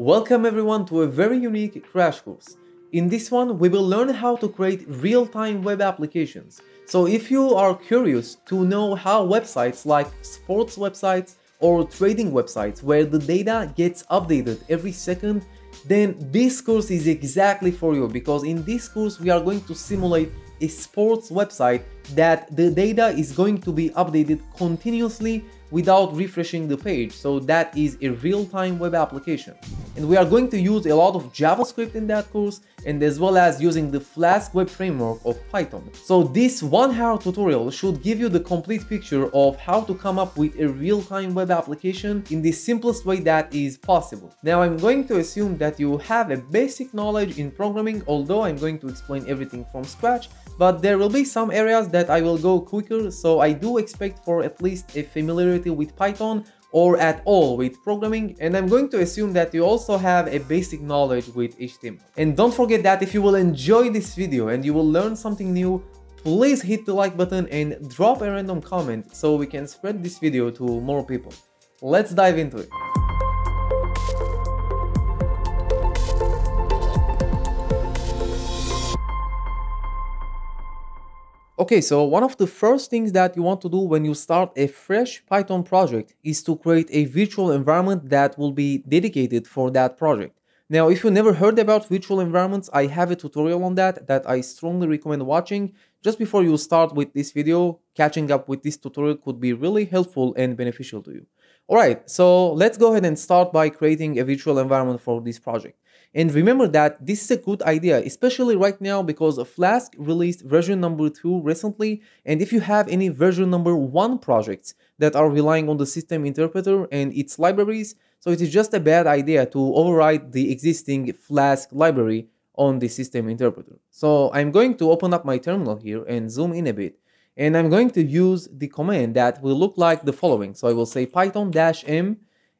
Welcome everyone to a very unique crash course. In this one, we will learn how to create real-time web applications. So if you are curious to know how websites like sports websites or trading websites where the data gets updated every second, then this course is exactly for you because in this course we are going to simulate a sports website that the data is going to be updated continuously without refreshing the page, so that is a real-time web application. And we are going to use a lot of JavaScript in that course and as well as using the Flask web framework of Python. So this one-hour tutorial should give you the complete picture of how to come up with a real-time web application in the simplest way that is possible. Now I'm going to assume that you have a basic knowledge in programming, although I'm going to explain everything from scratch, but there will be some areas that I will go quicker, so I do expect for at least a familiarity with Python or at all with programming and I'm going to assume that you also have a basic knowledge with HTML. And don't forget that if you will enjoy this video and you will learn something new, please hit the like button and drop a random comment so we can spread this video to more people. Let's dive into it. Okay, so one of the first things that you want to do when you start a fresh Python project is to create a virtual environment that will be dedicated for that project. Now, if you never heard about virtual environments, I have a tutorial on that that I strongly recommend watching. Just before you start with this video, catching up with this tutorial could be really helpful and beneficial to you. Alright, so let's go ahead and start by creating a virtual environment for this project. And remember that this is a good idea, especially right now because Flask released version number 2 recently and if you have any version number 1 projects that are relying on the system interpreter and its libraries, so it is just a bad idea to override the existing Flask library on the system interpreter. So I'm going to open up my terminal here and zoom in a bit. And I'm going to use the command that will look like the following. So I will say python-m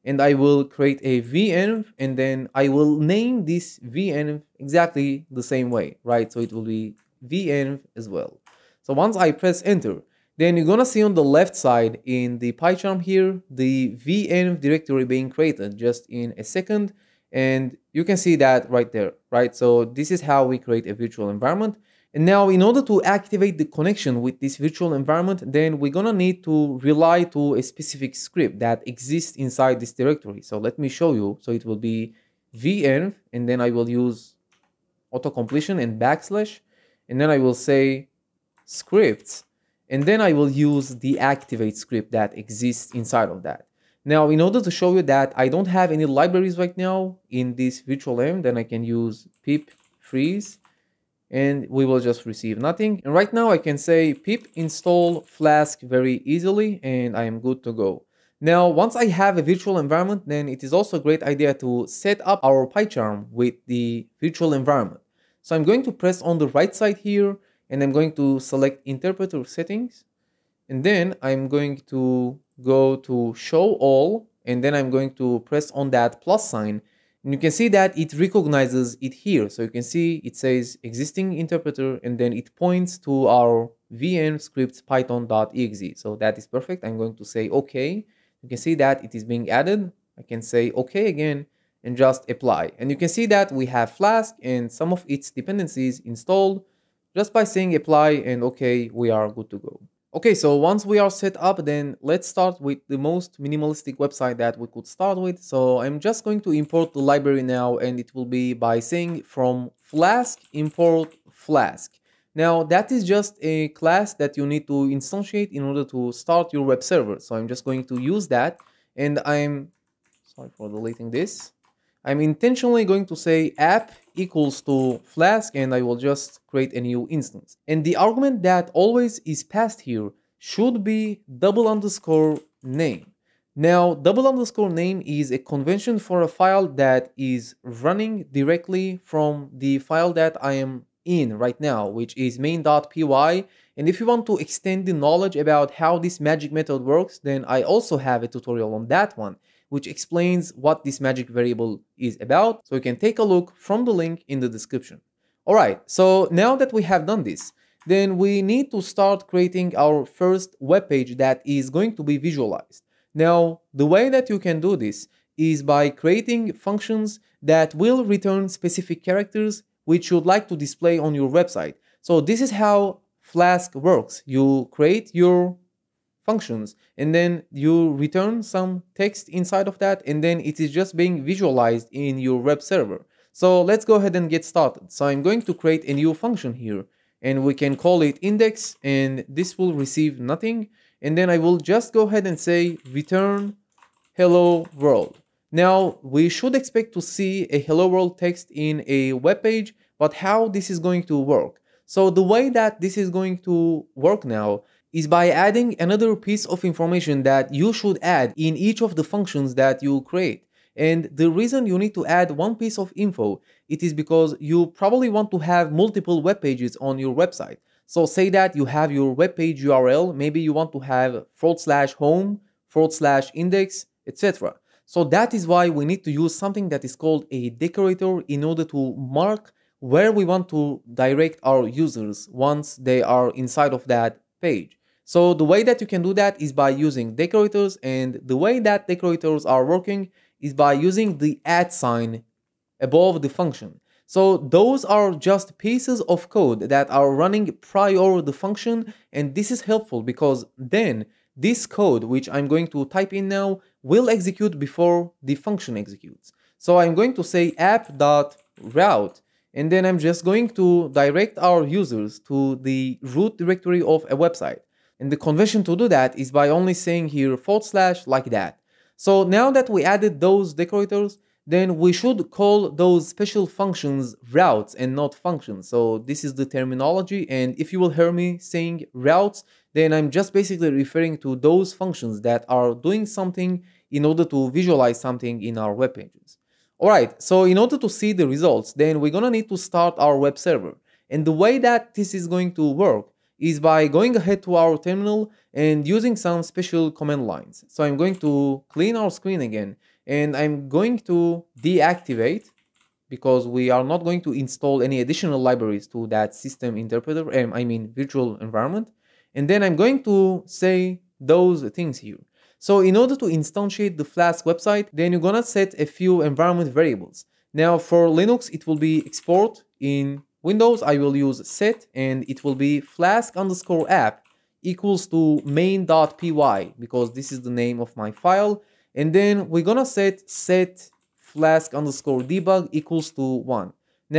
and I will create a VEnv and then I will name this VEnv exactly the same way, right? So it will be VEnv as well. So once I press enter, then you're gonna see on the left side in the PyCharm here, the VEnv directory being created just in a second. And you can see that right there, right? So this is how we create a virtual environment. And now in order to activate the connection with this virtual environment, then we're gonna need to rely to a specific script that exists inside this directory. So let me show you. So it will be venv, and then I will use auto completion and backslash, and then I will say scripts, and then I will use the activate script that exists inside of that. Now, in order to show you that I don't have any libraries right now in this virtual env, then I can use pip freeze and we will just receive nothing. And right now I can say pip install flask very easily and I am good to go. Now, once I have a virtual environment, then it is also a great idea to set up our PyCharm with the virtual environment. So I'm going to press on the right side here and I'm going to select interpreter settings. And then I'm going to go to show all and then I'm going to press on that plus sign and you can see that it recognizes it here. So you can see it says existing interpreter and then it points to our VM script python.exe. So that is perfect. I'm going to say okay. You can see that it is being added. I can say okay again and just apply. And you can see that we have Flask and some of its dependencies installed just by saying apply and okay, we are good to go. Okay, so once we are set up, then let's start with the most minimalistic website that we could start with. So I'm just going to import the library now and it will be by saying from flask import flask. Now that is just a class that you need to instantiate in order to start your web server. So I'm just going to use that and I'm sorry for deleting this. I'm intentionally going to say app equals to flask and I will just create a new instance. And the argument that always is passed here should be double underscore name. Now, double underscore name is a convention for a file that is running directly from the file that I am in right now, which is main.py. And if you want to extend the knowledge about how this magic method works, then I also have a tutorial on that one which explains what this magic variable is about. So you can take a look from the link in the description. All right, so now that we have done this, then we need to start creating our first web page that is going to be visualized. Now, the way that you can do this is by creating functions that will return specific characters which you'd like to display on your website. So this is how Flask works. You create your functions and then you return some text inside of that and then it is just being visualized in your web server. So let's go ahead and get started. So I'm going to create a new function here and we can call it index and this will receive nothing and then I will just go ahead and say return hello world. Now we should expect to see a hello world text in a web page but how this is going to work. So the way that this is going to work now is by adding another piece of information that you should add in each of the functions that you create. And the reason you need to add one piece of info, it is because you probably want to have multiple web pages on your website. So say that you have your web page URL, maybe you want to have forward slash home, forward slash index, etc. So that is why we need to use something that is called a decorator in order to mark where we want to direct our users once they are inside of that page. So the way that you can do that is by using decorators and the way that decorators are working is by using the at sign above the function. So those are just pieces of code that are running prior the function and this is helpful because then this code which I'm going to type in now will execute before the function executes. So I'm going to say app.route and then I'm just going to direct our users to the root directory of a website. And the convention to do that is by only saying here forward slash like that. So now that we added those decorators, then we should call those special functions routes and not functions. So this is the terminology. And if you will hear me saying routes, then I'm just basically referring to those functions that are doing something in order to visualize something in our web pages. All right, so in order to see the results, then we're gonna need to start our web server. And the way that this is going to work is by going ahead to our terminal and using some special command lines. So I'm going to clean our screen again and I'm going to deactivate because we are not going to install any additional libraries to that system interpreter, um, I mean virtual environment. And then I'm going to say those things here. So in order to instantiate the Flask website, then you're gonna set a few environment variables. Now for Linux, it will be export in Windows, I will use set and it will be flask underscore app equals to main.py because this is the name of my file. And then we're gonna set set flask underscore debug equals to one.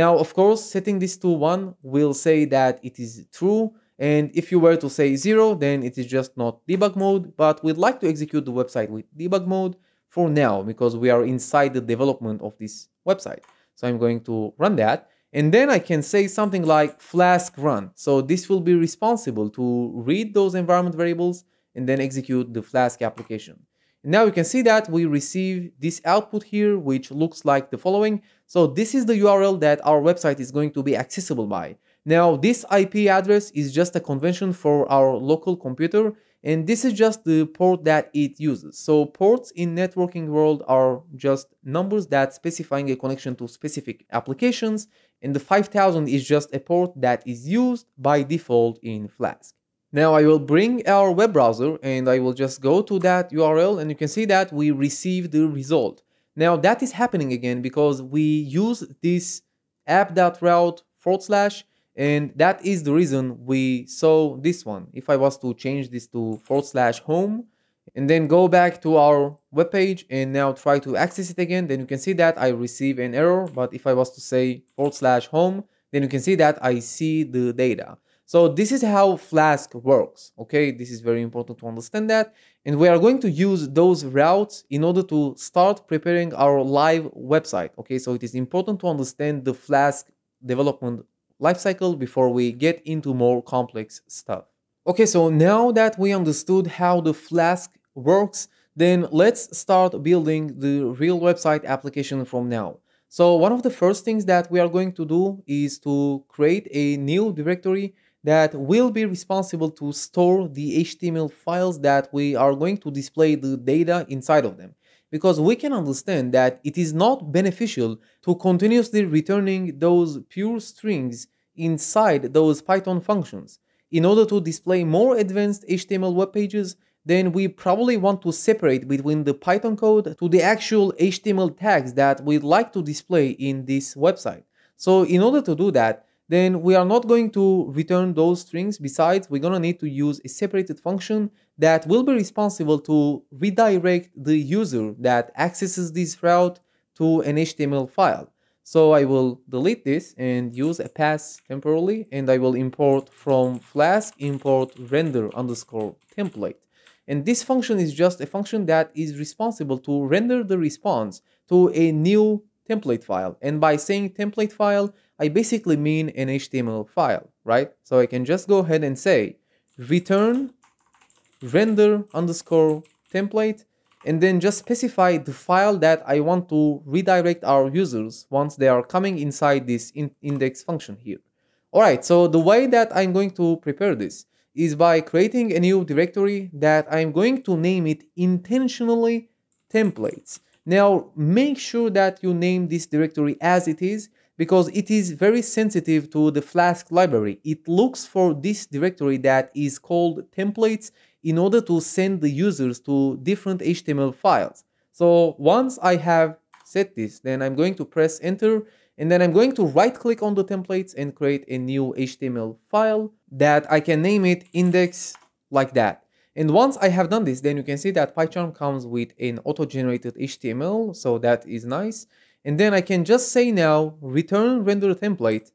Now, of course, setting this to one will say that it is true. And if you were to say zero, then it is just not debug mode, but we'd like to execute the website with debug mode for now because we are inside the development of this website. So I'm going to run that. And then I can say something like flask run. So this will be responsible to read those environment variables and then execute the flask application. And now you can see that we receive this output here, which looks like the following. So this is the URL that our website is going to be accessible by. Now this IP address is just a convention for our local computer and this is just the port that it uses. So ports in networking world are just numbers that specifying a connection to specific applications and the 5000 is just a port that is used by default in Flask. Now I will bring our web browser and I will just go to that URL and you can see that we receive the result. Now that is happening again because we use this app.route forward slash and that is the reason we saw this one. If I was to change this to forward slash home, and then go back to our web page and now try to access it again then you can see that I receive an error but if I was to say forward slash home then you can see that I see the data so this is how Flask works okay this is very important to understand that and we are going to use those routes in order to start preparing our live website okay so it is important to understand the Flask development lifecycle before we get into more complex stuff Okay, so now that we understood how the Flask works, then let's start building the real website application from now. So one of the first things that we are going to do is to create a new directory that will be responsible to store the HTML files that we are going to display the data inside of them. Because we can understand that it is not beneficial to continuously returning those pure strings inside those Python functions. In order to display more advanced HTML web pages, then we probably want to separate between the Python code to the actual HTML tags that we'd like to display in this website. So in order to do that, then we are not going to return those strings. Besides, we're going to need to use a separated function that will be responsible to redirect the user that accesses this route to an HTML file. So I will delete this and use a pass temporarily, and I will import from flask import render underscore template. And this function is just a function that is responsible to render the response to a new template file. And by saying template file, I basically mean an HTML file, right? So I can just go ahead and say return render underscore template and then just specify the file that I want to redirect our users once they are coming inside this in index function here. All right, so the way that I'm going to prepare this is by creating a new directory that I'm going to name it intentionally templates. Now make sure that you name this directory as it is because it is very sensitive to the Flask library. It looks for this directory that is called templates in order to send the users to different HTML files. So once I have set this, then I'm going to press enter and then I'm going to right click on the templates and create a new HTML file that I can name it index like that. And once I have done this, then you can see that PyCharm comes with an auto-generated HTML, so that is nice. And then I can just say now, return render template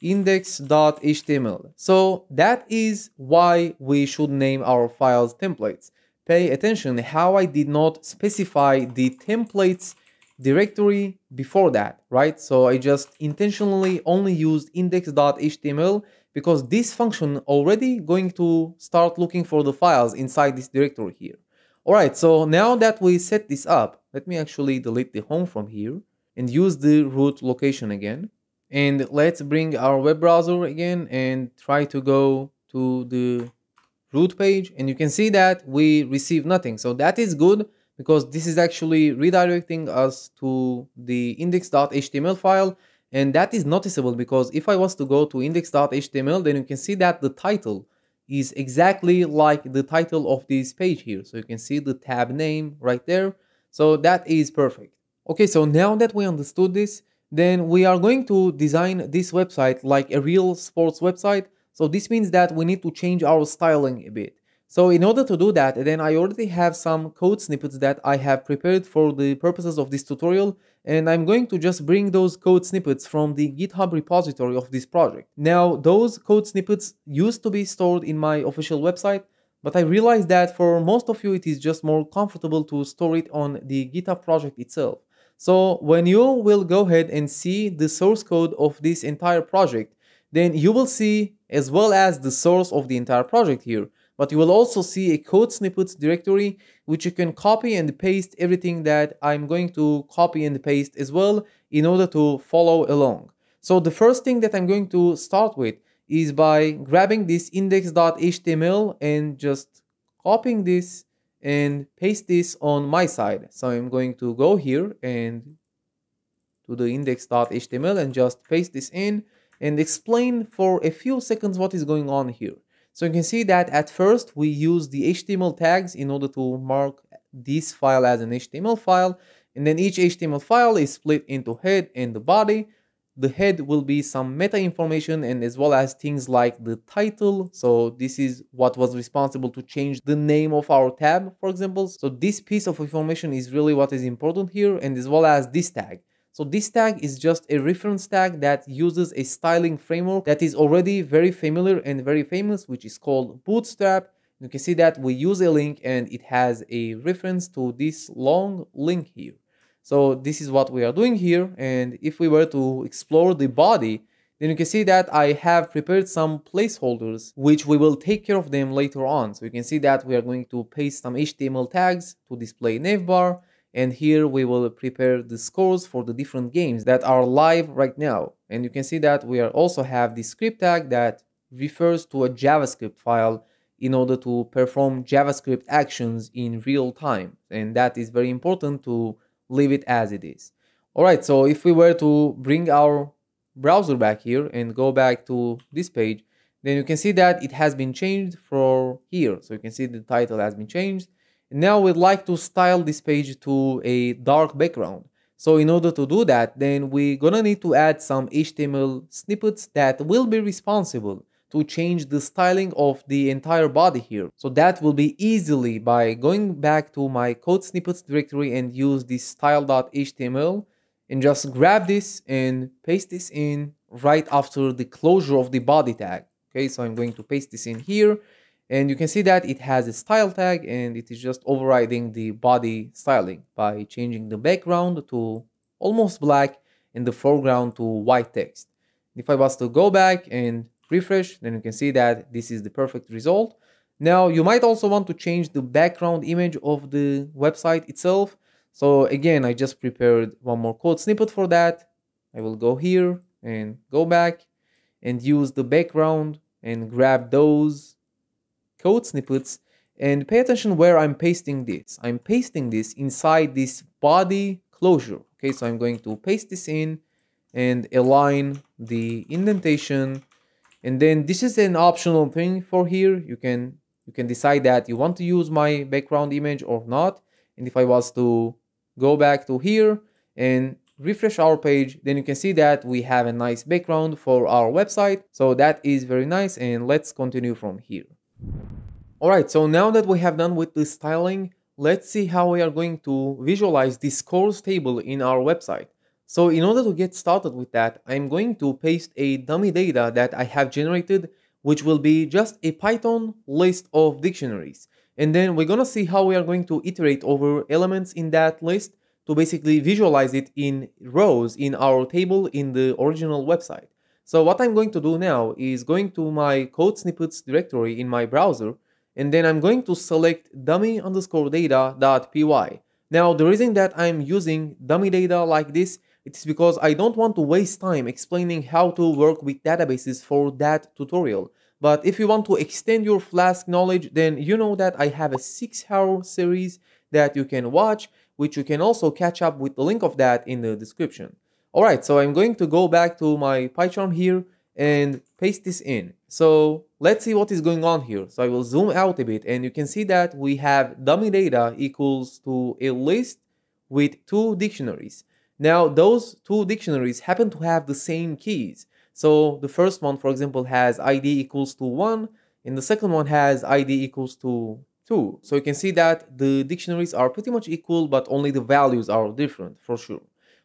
index.html. So that is why we should name our files templates. Pay attention how I did not specify the templates directory before that, right? So I just intentionally only used index.html because this function already going to start looking for the files inside this directory here. All right, so now that we set this up, let me actually delete the home from here and use the root location again. And let's bring our web browser again and try to go to the root page. And you can see that we receive nothing. So that is good because this is actually redirecting us to the index.html file and that is noticeable because if I was to go to index.html then you can see that the title is exactly like the title of this page here so you can see the tab name right there so that is perfect okay so now that we understood this then we are going to design this website like a real sports website so this means that we need to change our styling a bit so in order to do that, then I already have some code snippets that I have prepared for the purposes of this tutorial and I'm going to just bring those code snippets from the GitHub repository of this project. Now those code snippets used to be stored in my official website but I realized that for most of you it is just more comfortable to store it on the GitHub project itself. So when you will go ahead and see the source code of this entire project, then you will see as well as the source of the entire project here. But you will also see a code snippets directory, which you can copy and paste everything that I'm going to copy and paste as well in order to follow along. So the first thing that I'm going to start with is by grabbing this index.html and just copying this and paste this on my side. So I'm going to go here and to the index.html and just paste this in and explain for a few seconds what is going on here. So you can see that at first we use the HTML tags in order to mark this file as an HTML file. And then each HTML file is split into head and the body. The head will be some meta information and as well as things like the title. So this is what was responsible to change the name of our tab, for example. So this piece of information is really what is important here and as well as this tag. So this tag is just a reference tag that uses a styling framework that is already very familiar and very famous, which is called Bootstrap. You can see that we use a link and it has a reference to this long link here. So this is what we are doing here. And if we were to explore the body, then you can see that I have prepared some placeholders, which we will take care of them later on. So you can see that we are going to paste some HTML tags to display navbar and here we will prepare the scores for the different games that are live right now and you can see that we also have the script tag that refers to a javascript file in order to perform javascript actions in real time and that is very important to leave it as it is all right so if we were to bring our browser back here and go back to this page then you can see that it has been changed for here so you can see the title has been changed now we'd like to style this page to a dark background. So in order to do that, then we're gonna need to add some HTML snippets that will be responsible to change the styling of the entire body here. So that will be easily by going back to my code snippets directory and use this style.html and just grab this and paste this in right after the closure of the body tag. Okay, so I'm going to paste this in here and you can see that it has a style tag and it is just overriding the body styling by changing the background to almost black and the foreground to white text. If I was to go back and refresh, then you can see that this is the perfect result. Now, you might also want to change the background image of the website itself. So again, I just prepared one more code snippet for that. I will go here and go back and use the background and grab those code snippets and pay attention where I'm pasting this. I'm pasting this inside this body closure. Okay, so I'm going to paste this in and align the indentation. And then this is an optional thing for here. You can you can decide that you want to use my background image or not. And if I was to go back to here and refresh our page, then you can see that we have a nice background for our website. So that is very nice. And let's continue from here. Alright, so now that we have done with the styling, let's see how we are going to visualize this scores table in our website. So in order to get started with that, I'm going to paste a dummy data that I have generated, which will be just a Python list of dictionaries. And then we're gonna see how we are going to iterate over elements in that list to basically visualize it in rows in our table in the original website. So what I'm going to do now is going to my code snippets directory in my browser, and then I'm going to select dummy underscore py. Now, the reason that I'm using dummy data like this, it's because I don't want to waste time explaining how to work with databases for that tutorial. But if you want to extend your Flask knowledge, then you know that I have a 6-hour series that you can watch, which you can also catch up with the link of that in the description. All right, so I'm going to go back to my PyCharm here and paste this in. So let's see what is going on here. So I will zoom out a bit and you can see that we have dummy data equals to a list with two dictionaries. Now those two dictionaries happen to have the same keys. So the first one, for example, has ID equals to one and the second one has ID equals to two. So you can see that the dictionaries are pretty much equal, but only the values are different for sure.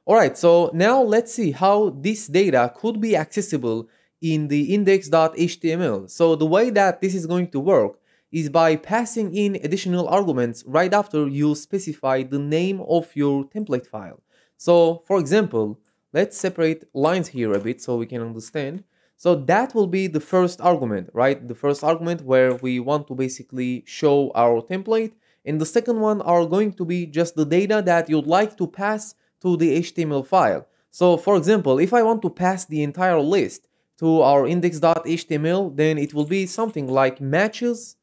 Alright, so now let's see how this data could be accessible in the index.html. So the way that this is going to work is by passing in additional arguments right after you specify the name of your template file. So for example, let's separate lines here a bit so we can understand. So that will be the first argument, right? The first argument where we want to basically show our template. And the second one are going to be just the data that you'd like to pass to the HTML file. So for example, if I want to pass the entire list to our index.html, then it will be something like matches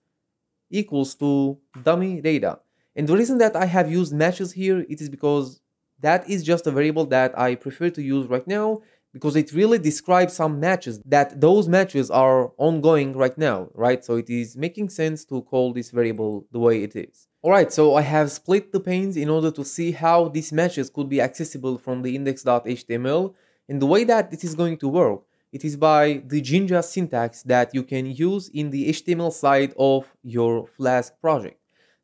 equals to dummy data. And the reason that I have used matches here, it is because that is just a variable that I prefer to use right now because it really describes some matches that those matches are ongoing right now, right? So it is making sense to call this variable the way it is. Alright, so I have split the panes in order to see how these matches could be accessible from the index.html and the way that this is going to work it is by the Jinja syntax that you can use in the HTML side of your Flask project.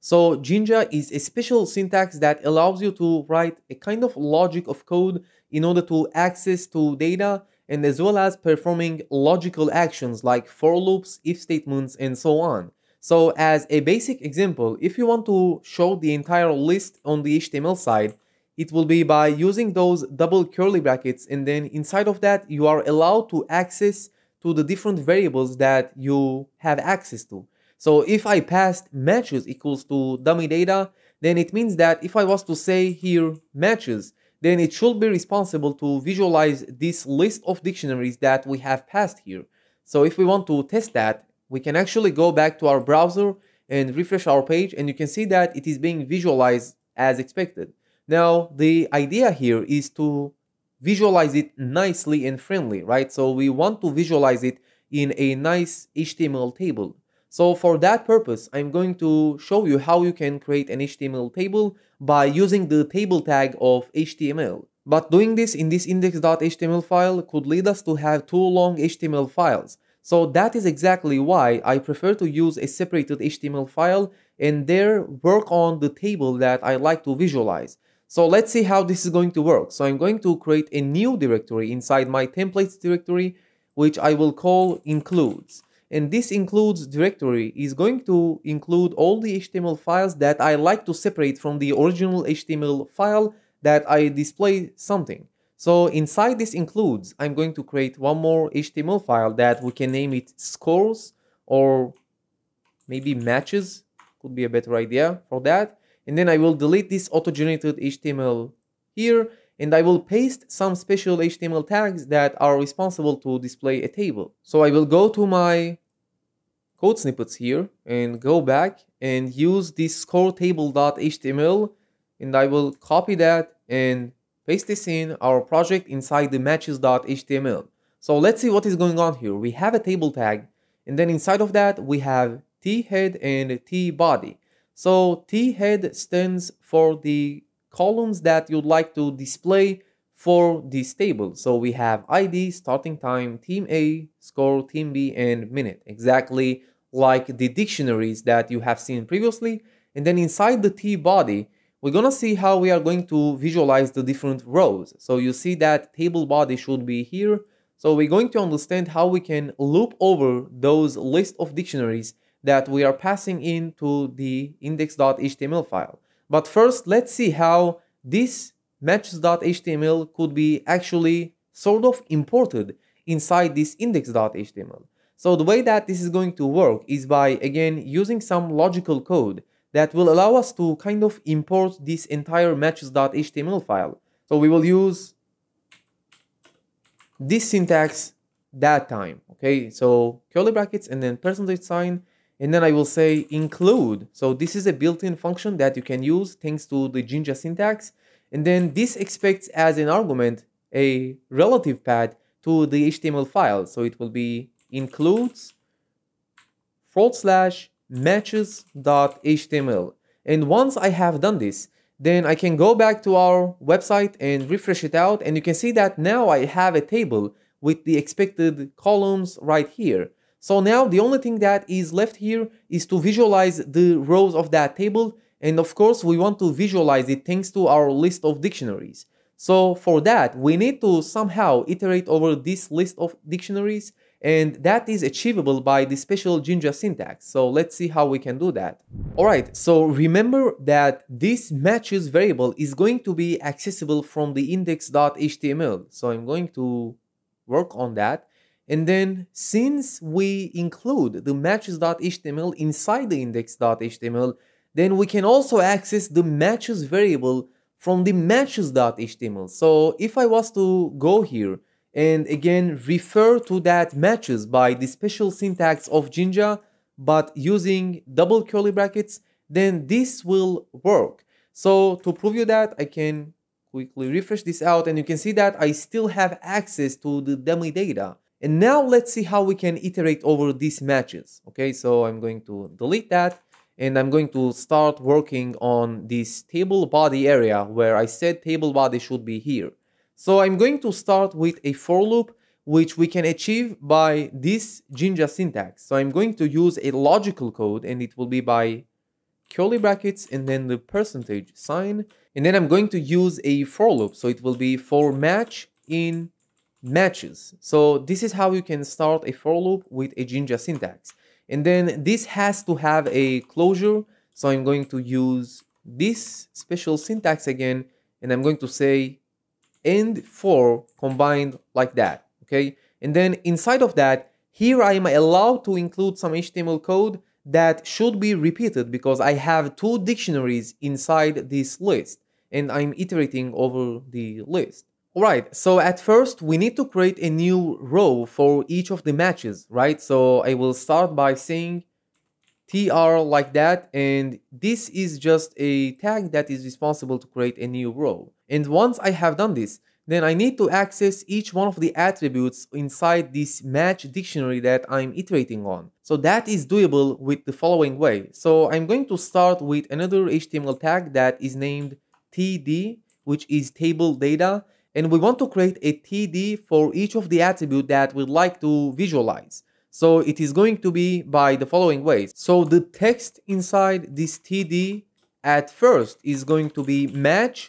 So Jinja is a special syntax that allows you to write a kind of logic of code in order to access to data and as well as performing logical actions like for loops, if statements, and so on. So as a basic example, if you want to show the entire list on the HTML side, it will be by using those double curly brackets and then inside of that you are allowed to access to the different variables that you have access to. So if I passed matches equals to dummy data, then it means that if I was to say here matches, then it should be responsible to visualize this list of dictionaries that we have passed here. So if we want to test that, we can actually go back to our browser and refresh our page and you can see that it is being visualized as expected. Now, the idea here is to visualize it nicely and friendly, right? So we want to visualize it in a nice HTML table. So for that purpose, I'm going to show you how you can create an HTML table by using the table tag of HTML. But doing this in this index.html file could lead us to have two long HTML files. So that is exactly why I prefer to use a separated HTML file and there work on the table that I like to visualize. So let's see how this is going to work. So I'm going to create a new directory inside my templates directory, which I will call includes and this includes directory is going to include all the HTML files that I like to separate from the original HTML file that I display something. So inside this includes, I'm going to create one more HTML file that we can name it scores or maybe matches could be a better idea for that. And then I will delete this auto-generated HTML here and I will paste some special HTML tags that are responsible to display a table. So I will go to my code snippets here and go back and use this score table.html and I will copy that and paste this in our project inside the matches.html. So let's see what is going on here. We have a table tag and then inside of that we have T head and T body. So T head stands for the columns that you'd like to display for this table. So we have ID, starting time, team A, score, team B, and minute. Exactly like the dictionaries that you have seen previously. And then inside the T body, we're gonna see how we are going to visualize the different rows. So you see that table body should be here. So we're going to understand how we can loop over those list of dictionaries that we are passing into the index.html file. But first, let's see how this matches.html could be actually sort of imported inside this index.html. So the way that this is going to work is by again using some logical code that will allow us to kind of import this entire matches.html file. So we will use this syntax that time. Okay, so curly brackets and then percentage sign. And then I will say include. So this is a built-in function that you can use thanks to the Jinja syntax. And then this expects as an argument a relative path to the HTML file. So it will be includes forward slash matches.html. And once I have done this, then I can go back to our website and refresh it out. And you can see that now I have a table with the expected columns right here. So now the only thing that is left here is to visualize the rows of that table. And of course, we want to visualize it thanks to our list of dictionaries. So for that, we need to somehow iterate over this list of dictionaries and that is achievable by the special Jinja syntax. So let's see how we can do that. All right, so remember that this matches variable is going to be accessible from the index.html. So I'm going to work on that. And then since we include the matches.html inside the index.html, then we can also access the matches variable from the matches.html. So if I was to go here and again refer to that matches by the special syntax of Jinja but using double curly brackets then this will work. So to prove you that I can quickly refresh this out and you can see that I still have access to the dummy data. And now let's see how we can iterate over these matches. Okay, so I'm going to delete that and I'm going to start working on this table body area where I said table body should be here. So I'm going to start with a for loop, which we can achieve by this Jinja syntax. So I'm going to use a logical code and it will be by curly brackets and then the percentage sign. And then I'm going to use a for loop. So it will be for match in matches. So this is how you can start a for loop with a Jinja syntax. And then this has to have a closure. So I'm going to use this special syntax again, and I'm going to say and 4 combined like that, okay? And then inside of that, here I am allowed to include some HTML code that should be repeated because I have two dictionaries inside this list and I'm iterating over the list. Alright, so at first we need to create a new row for each of the matches, right? So I will start by saying tr like that and this is just a tag that is responsible to create a new row and once I have done this then I need to access each one of the attributes inside this match dictionary that I'm iterating on. So that is doable with the following way. So I'm going to start with another HTML tag that is named td which is table data and we want to create a td for each of the attribute that we'd like to visualize. So it is going to be by the following ways. So the text inside this td at first is going to be match.id.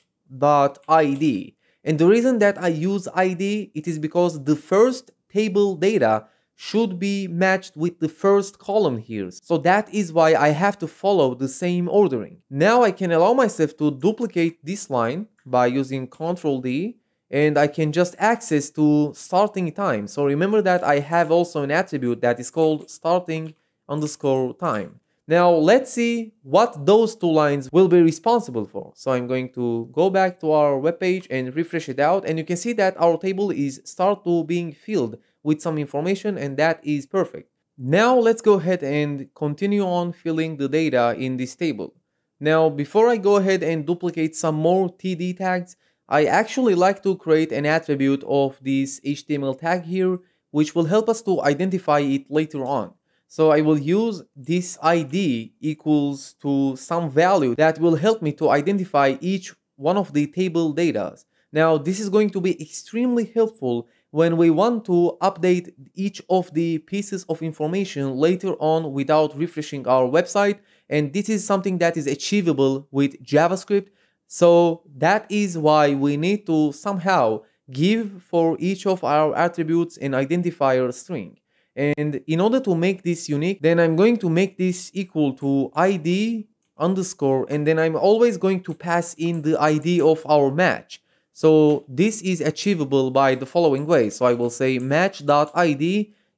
And the reason that I use id, it is because the first table data should be matched with the first column here. So that is why I have to follow the same ordering. Now I can allow myself to duplicate this line by using Ctrl D and I can just access to starting time. So remember that I have also an attribute that is called starting underscore time. Now let's see what those two lines will be responsible for. So I'm going to go back to our web page and refresh it out and you can see that our table is start to being filled with some information and that is perfect. Now let's go ahead and continue on filling the data in this table. Now before I go ahead and duplicate some more TD tags, I actually like to create an attribute of this HTML tag here, which will help us to identify it later on. So I will use this ID equals to some value that will help me to identify each one of the table datas. Now, this is going to be extremely helpful when we want to update each of the pieces of information later on without refreshing our website. And this is something that is achievable with JavaScript so that is why we need to somehow give for each of our attributes an identifier string. And in order to make this unique, then I'm going to make this equal to ID underscore, and then I'm always going to pass in the ID of our match. So this is achievable by the following way. So I will say match.id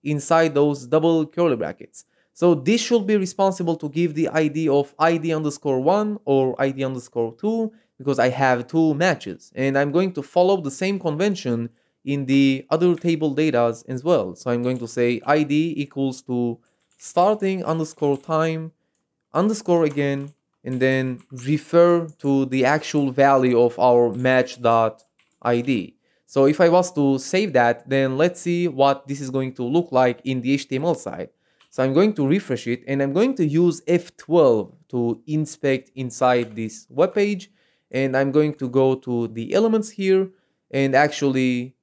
inside those double curly brackets. So this should be responsible to give the ID of ID underscore one or ID underscore two because I have two matches and I'm going to follow the same convention in the other table data as well. So I'm going to say ID equals to starting underscore time underscore again and then refer to the actual value of our match dot ID. So if I was to save that, then let's see what this is going to look like in the HTML side. So I'm going to refresh it and I'm going to use F12 to inspect inside this web page and I'm going to go to the elements here and actually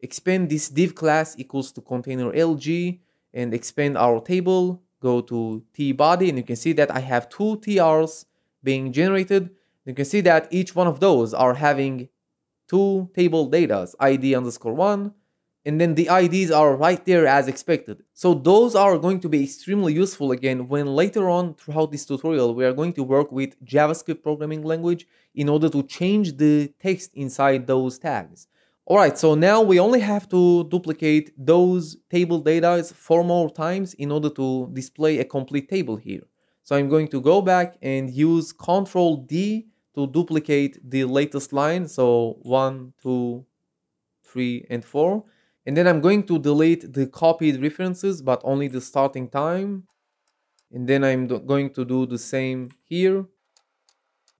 expand this div class equals to container LG and expand our table, go to T body and you can see that I have two TRs being generated. You can see that each one of those are having two table datas, ID underscore one and then the IDs are right there as expected. So those are going to be extremely useful again when later on throughout this tutorial we are going to work with JavaScript programming language in order to change the text inside those tags. Alright, so now we only have to duplicate those table data four more times in order to display a complete table here. So I'm going to go back and use Ctrl D to duplicate the latest line, so 1, 2, 3, and 4 and then I'm going to delete the copied references, but only the starting time. And then I'm going to do the same here.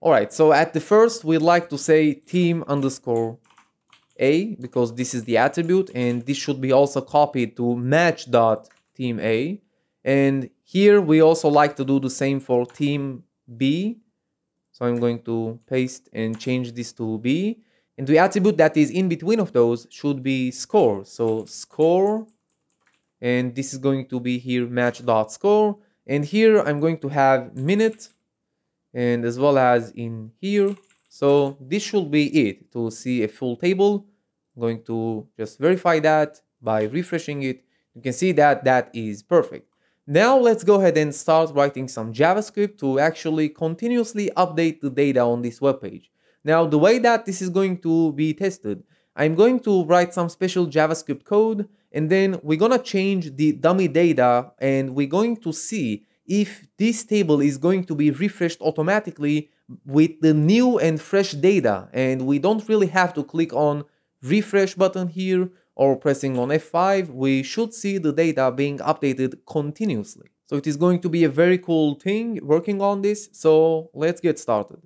All right, so at the first, we'd like to say team underscore A, because this is the attribute, and this should be also copied to match dot team A. And here we also like to do the same for team B. So I'm going to paste and change this to B. And the attribute that is in between of those should be score. So score, and this is going to be here match dot score. And here I'm going to have minute and as well as in here. So this should be it to see a full table. I'm going to just verify that by refreshing it. You can see that that is perfect. Now let's go ahead and start writing some JavaScript to actually continuously update the data on this web page. Now, the way that this is going to be tested, I'm going to write some special JavaScript code, and then we're going to change the dummy data, and we're going to see if this table is going to be refreshed automatically with the new and fresh data. And we don't really have to click on refresh button here or pressing on F5, we should see the data being updated continuously. So it is going to be a very cool thing working on this, so let's get started.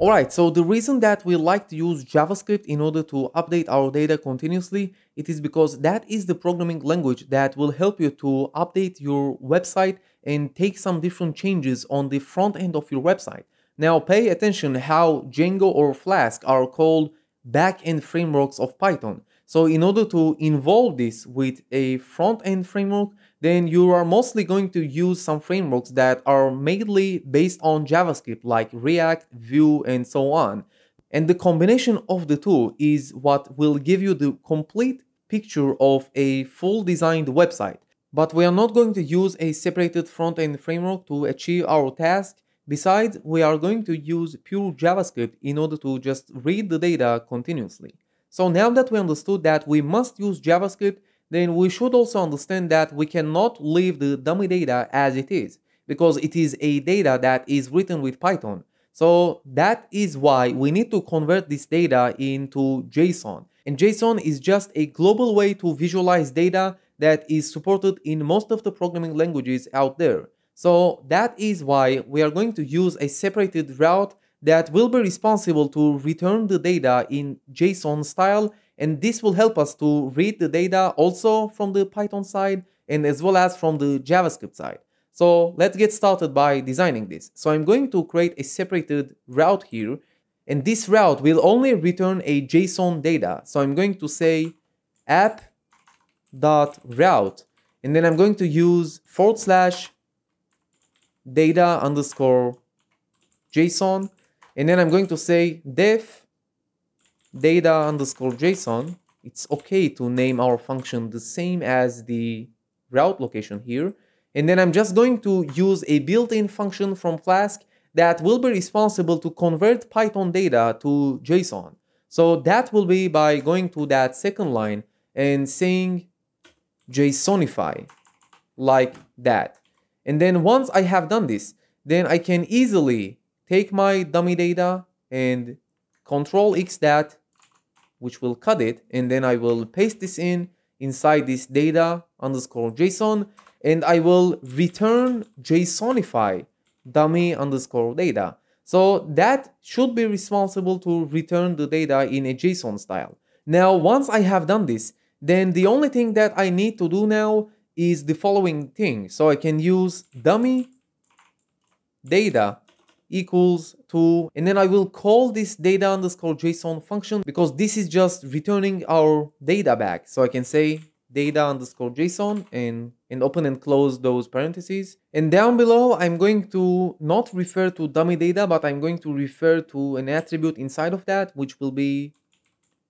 Alright, so the reason that we like to use JavaScript in order to update our data continuously, it is because that is the programming language that will help you to update your website and take some different changes on the front end of your website. Now pay attention how Django or Flask are called back-end frameworks of Python. So in order to involve this with a front-end framework, then you are mostly going to use some frameworks that are mainly based on JavaScript like React, Vue, and so on. And the combination of the two is what will give you the complete picture of a full designed website. But we are not going to use a separated front-end framework to achieve our task. Besides, we are going to use pure JavaScript in order to just read the data continuously. So now that we understood that we must use JavaScript, then we should also understand that we cannot leave the dummy data as it is, because it is a data that is written with Python. So that is why we need to convert this data into JSON. And JSON is just a global way to visualize data that is supported in most of the programming languages out there. So that is why we are going to use a separated route that will be responsible to return the data in JSON style and this will help us to read the data also from the Python side and as well as from the JavaScript side. So let's get started by designing this. So I'm going to create a separated route here and this route will only return a JSON data. So I'm going to say app.route and then I'm going to use forward slash data underscore JSON and then I'm going to say def data underscore JSON, it's okay to name our function the same as the route location here. And then I'm just going to use a built-in function from Flask that will be responsible to convert Python data to JSON. So that will be by going to that second line and saying JSONify like that. And then once I have done this, then I can easily take my dummy data and control X that which will cut it. And then I will paste this in inside this data underscore JSON. And I will return JSONify dummy underscore data. So that should be responsible to return the data in a JSON style. Now, once I have done this, then the only thing that I need to do now is the following thing. So I can use dummy data equals two, and then I will call this data underscore JSON function because this is just returning our data back. So I can say data underscore JSON and, and open and close those parentheses. And down below, I'm going to not refer to dummy data, but I'm going to refer to an attribute inside of that, which will be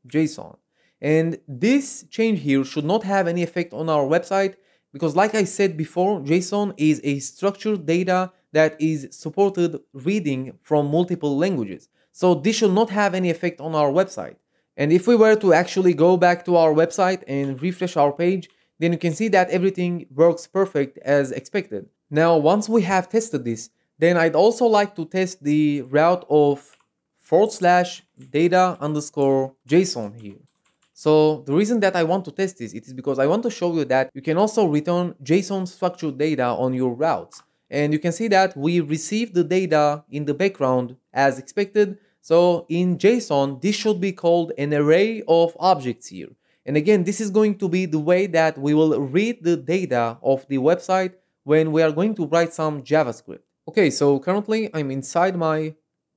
JSON. And this change here should not have any effect on our website because like I said before, JSON is a structured data that is supported reading from multiple languages. So this should not have any effect on our website. And if we were to actually go back to our website and refresh our page, then you can see that everything works perfect as expected. Now, once we have tested this, then I'd also like to test the route of forward slash data underscore JSON here. So the reason that I want to test this, it is because I want to show you that you can also return JSON structured data on your routes. And you can see that we receive the data in the background as expected. So in JSON, this should be called an array of objects here. And again, this is going to be the way that we will read the data of the website when we are going to write some JavaScript. Okay, so currently I'm inside my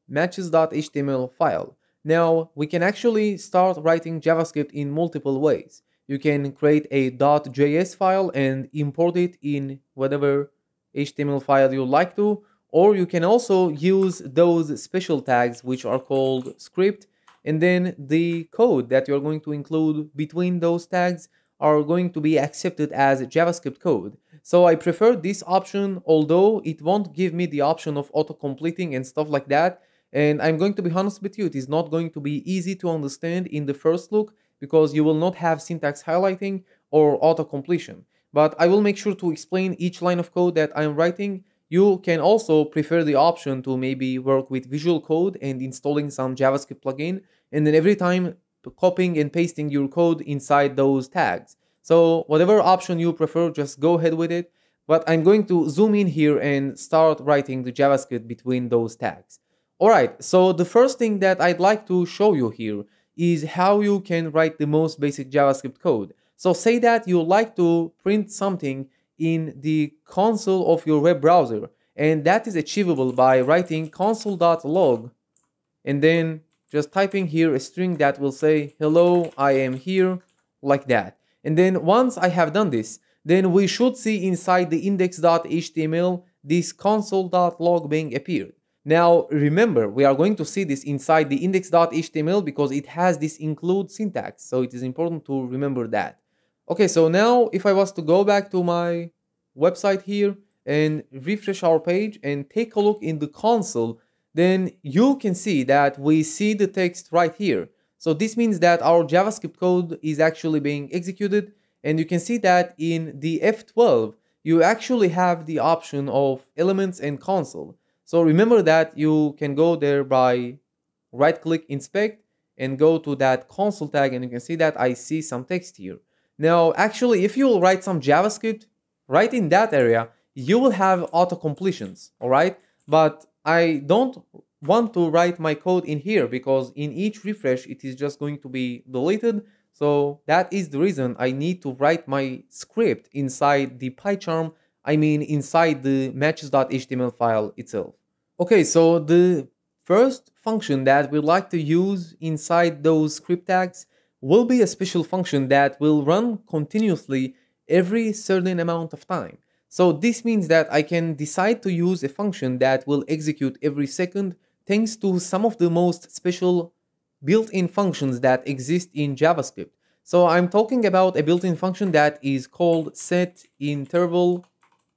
matches.html file. Now, we can actually start writing JavaScript in multiple ways. You can create a .js file and import it in whatever HTML file you like to, or you can also use those special tags which are called script and then the code that you're going to include between those tags are going to be accepted as JavaScript code. So I prefer this option, although it won't give me the option of auto-completing and stuff like that. And I'm going to be honest with you, it is not going to be easy to understand in the first look because you will not have syntax highlighting or auto-completion but I will make sure to explain each line of code that I'm writing. You can also prefer the option to maybe work with Visual Code and installing some JavaScript plugin, and then every time copying and pasting your code inside those tags. So whatever option you prefer, just go ahead with it. But I'm going to zoom in here and start writing the JavaScript between those tags. Alright, so the first thing that I'd like to show you here is how you can write the most basic JavaScript code. So say that you like to print something in the console of your web browser, and that is achievable by writing console.log and then just typing here a string that will say, hello, I am here, like that. And then once I have done this, then we should see inside the index.html this console.log being appeared. Now remember, we are going to see this inside the index.html because it has this include syntax, so it is important to remember that. Okay, so now if I was to go back to my website here and refresh our page and take a look in the console, then you can see that we see the text right here. So this means that our JavaScript code is actually being executed and you can see that in the F12, you actually have the option of elements and console. So remember that you can go there by right click inspect and go to that console tag and you can see that I see some text here. Now, actually, if you'll write some JavaScript, right in that area, you will have auto completions, all right? But I don't want to write my code in here because in each refresh, it is just going to be deleted. So that is the reason I need to write my script inside the PyCharm, I mean inside the matches.html file itself. Okay, so the first function that we like to use inside those script tags will be a special function that will run continuously every certain amount of time. So this means that I can decide to use a function that will execute every second thanks to some of the most special built-in functions that exist in JavaScript. So I'm talking about a built-in function that is called set interval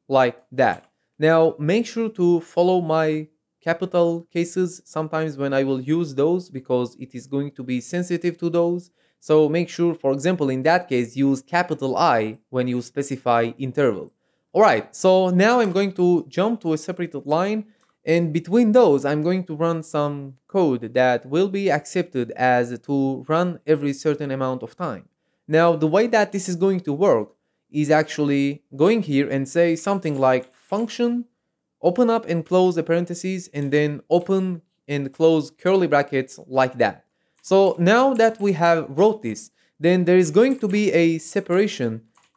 like that. Now make sure to follow my capital cases sometimes when I will use those because it is going to be sensitive to those. So make sure, for example, in that case, use capital I when you specify interval. All right, so now I'm going to jump to a separated line and between those, I'm going to run some code that will be accepted as to run every certain amount of time. Now, the way that this is going to work is actually going here and say something like function, open up and close the parentheses, and then open and close curly brackets like that. So now that we have wrote this, then there is going to be a separation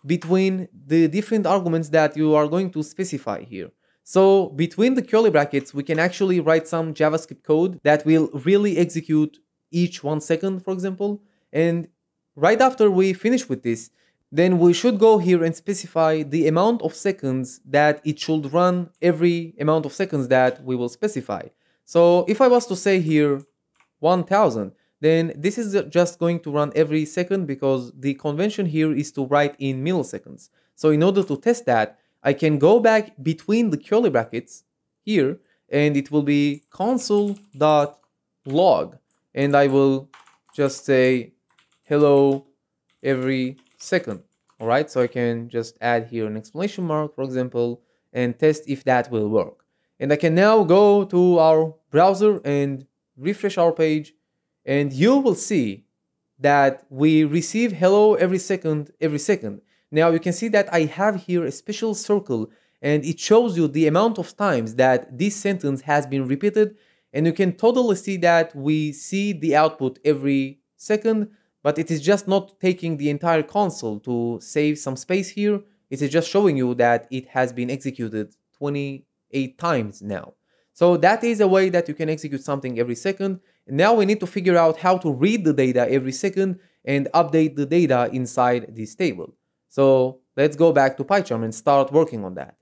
between the different arguments that you are going to specify here. So between the curly brackets, we can actually write some JavaScript code that will really execute each one second, for example. And right after we finish with this, then we should go here and specify the amount of seconds that it should run every amount of seconds that we will specify. So if I was to say here 1000, then this is just going to run every second because the convention here is to write in milliseconds. So in order to test that, I can go back between the curly brackets here and it will be console.log and I will just say hello every second. All right, so I can just add here an explanation mark, for example, and test if that will work. And I can now go to our browser and refresh our page and you will see that we receive hello every second, every second. Now you can see that I have here a special circle and it shows you the amount of times that this sentence has been repeated and you can totally see that we see the output every second but it is just not taking the entire console to save some space here it is just showing you that it has been executed 28 times now so that is a way that you can execute something every second now we need to figure out how to read the data every second and update the data inside this table. So let's go back to PyCharm and start working on that.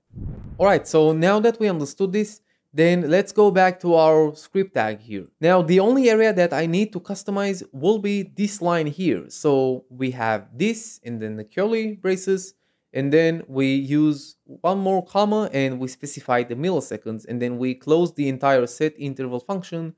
All right, so now that we understood this, then let's go back to our script tag here. Now the only area that I need to customize will be this line here. So we have this and then the curly braces and then we use one more comma and we specify the milliseconds and then we close the entire set interval function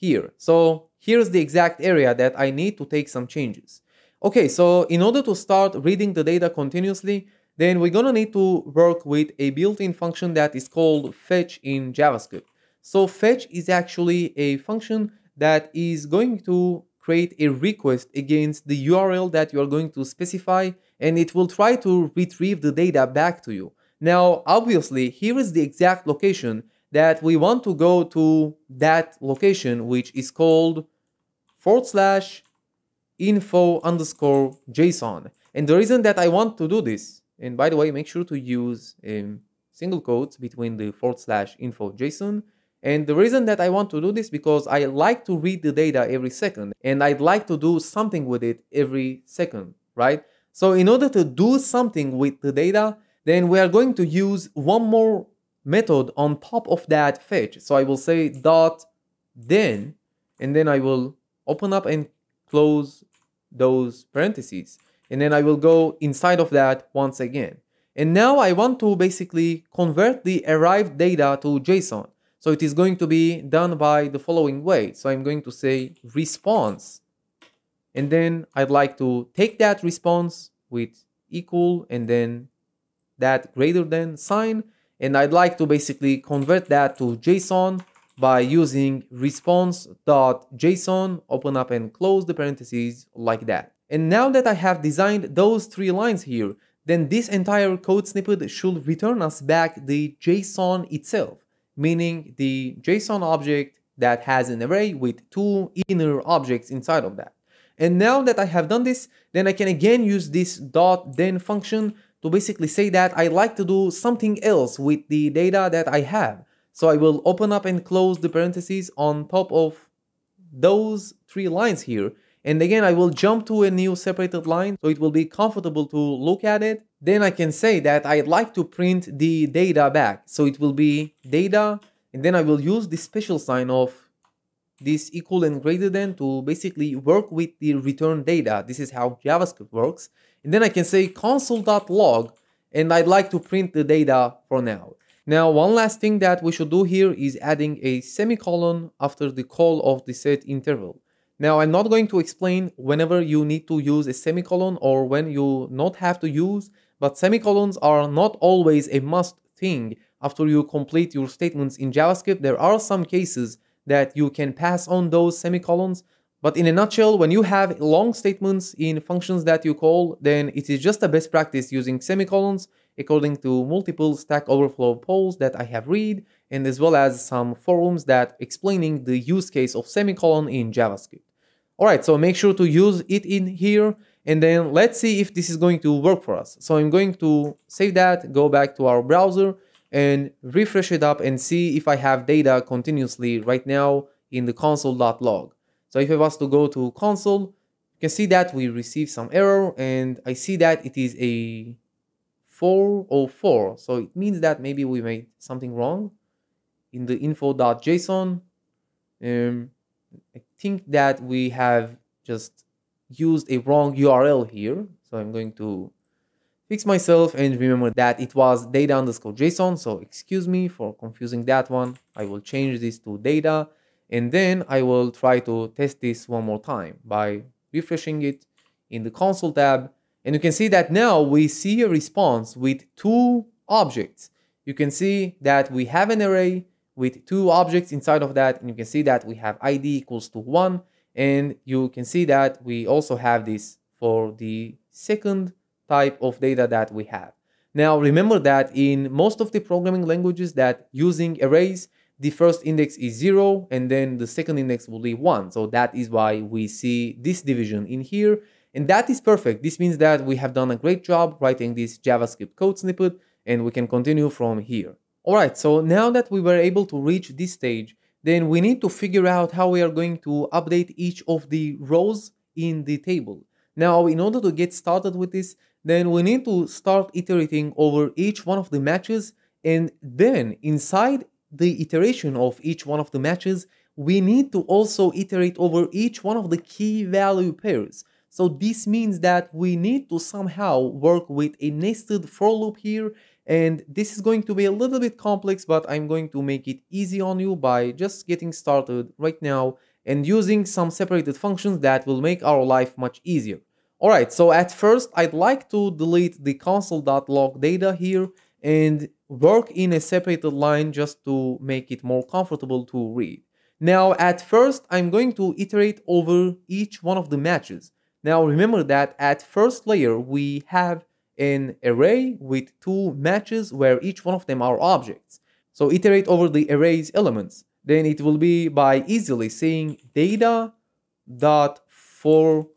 here. So here's the exact area that I need to take some changes. Okay, so in order to start reading the data continuously, then we're gonna need to work with a built-in function that is called fetch in JavaScript. So fetch is actually a function that is going to create a request against the URL that you are going to specify and it will try to retrieve the data back to you. Now, obviously, here is the exact location that we want to go to that location, which is called forward slash info underscore JSON. And the reason that I want to do this, and by the way, make sure to use um, single quotes between the forward slash info JSON. And the reason that I want to do this because I like to read the data every second and I'd like to do something with it every second, right? So in order to do something with the data, then we are going to use one more method on top of that fetch. So I will say dot then, and then I will open up and close those parentheses. And then I will go inside of that once again. And now I want to basically convert the arrived data to JSON. So it is going to be done by the following way. So I'm going to say response. And then I'd like to take that response with equal and then that greater than sign and I'd like to basically convert that to JSON by using response.json, open up and close the parentheses like that. And now that I have designed those three lines here, then this entire code snippet should return us back the JSON itself, meaning the JSON object that has an array with two inner objects inside of that. And now that I have done this, then I can again use this dot then function to basically say that I like to do something else with the data that I have. So I will open up and close the parentheses on top of those three lines here. And again, I will jump to a new separated line so it will be comfortable to look at it. Then I can say that I'd like to print the data back. So it will be data, and then I will use the special sign of this equal and greater than to basically work with the return data. This is how JavaScript works. And then I can say console.log and I'd like to print the data for now. Now, one last thing that we should do here is adding a semicolon after the call of the set interval. Now, I'm not going to explain whenever you need to use a semicolon or when you not have to use, but semicolons are not always a must thing after you complete your statements in JavaScript. There are some cases that you can pass on those semicolons, but in a nutshell, when you have long statements in functions that you call, then it is just a best practice using semicolons according to multiple Stack Overflow polls that I have read and as well as some forums that explaining the use case of semicolon in JavaScript. Alright, so make sure to use it in here and then let's see if this is going to work for us. So I'm going to save that, go back to our browser and refresh it up and see if I have data continuously right now in the console.log. So if I was to go to console, you can see that we receive some error and I see that it is a 404. So it means that maybe we made something wrong in the info.json. Um, I think that we have just used a wrong URL here. So I'm going to fix myself and remember that it was data underscore JSON. So excuse me for confusing that one. I will change this to data and then I will try to test this one more time by refreshing it in the console tab. And you can see that now we see a response with two objects. You can see that we have an array with two objects inside of that. And you can see that we have id equals to one. And you can see that we also have this for the second type of data that we have. Now, remember that in most of the programming languages that using arrays, the first index is 0 and then the second index will be 1. So that is why we see this division in here and that is perfect. This means that we have done a great job writing this JavaScript code snippet and we can continue from here. Alright, so now that we were able to reach this stage, then we need to figure out how we are going to update each of the rows in the table. Now, in order to get started with this, then we need to start iterating over each one of the matches and then inside the iteration of each one of the matches, we need to also iterate over each one of the key value pairs. So this means that we need to somehow work with a nested for loop here and this is going to be a little bit complex but I'm going to make it easy on you by just getting started right now and using some separated functions that will make our life much easier. Alright, so at first I'd like to delete the console.log data here and work in a separated line just to make it more comfortable to read. Now, at first, I'm going to iterate over each one of the matches. Now, remember that at first layer, we have an array with two matches where each one of them are objects. So iterate over the array's elements. Then it will be by easily saying data dot for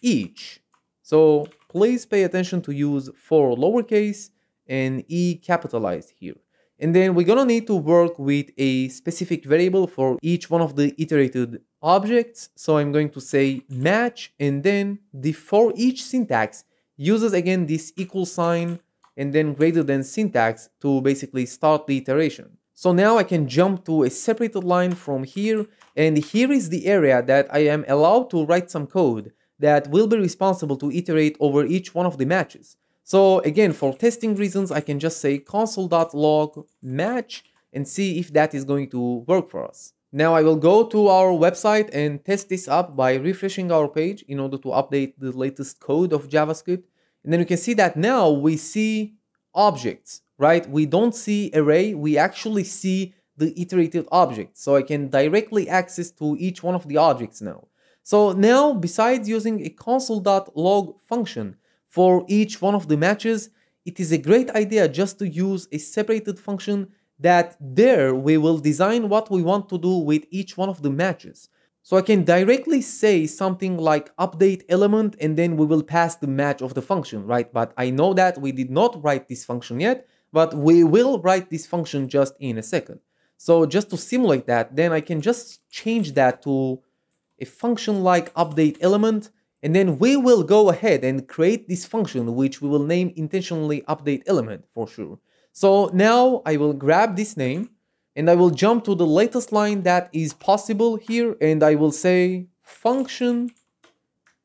each. So please pay attention to use for lowercase and E capitalized here. And then we're gonna need to work with a specific variable for each one of the iterated objects. So I'm going to say match and then the for each syntax uses again this equal sign and then greater than syntax to basically start the iteration. So now I can jump to a separated line from here and here is the area that I am allowed to write some code that will be responsible to iterate over each one of the matches. So again, for testing reasons, I can just say console.log match and see if that is going to work for us. Now I will go to our website and test this up by refreshing our page in order to update the latest code of JavaScript. And then you can see that now we see objects, right? We don't see array, we actually see the iterated object. So I can directly access to each one of the objects now. So now, besides using a console.log function, for each one of the matches, it is a great idea just to use a separated function that there we will design what we want to do with each one of the matches. So I can directly say something like update element and then we will pass the match of the function, right? But I know that we did not write this function yet, but we will write this function just in a second. So just to simulate that, then I can just change that to a function like update element and then we will go ahead and create this function, which we will name intentionally update element for sure. So now I will grab this name and I will jump to the latest line that is possible here. And I will say function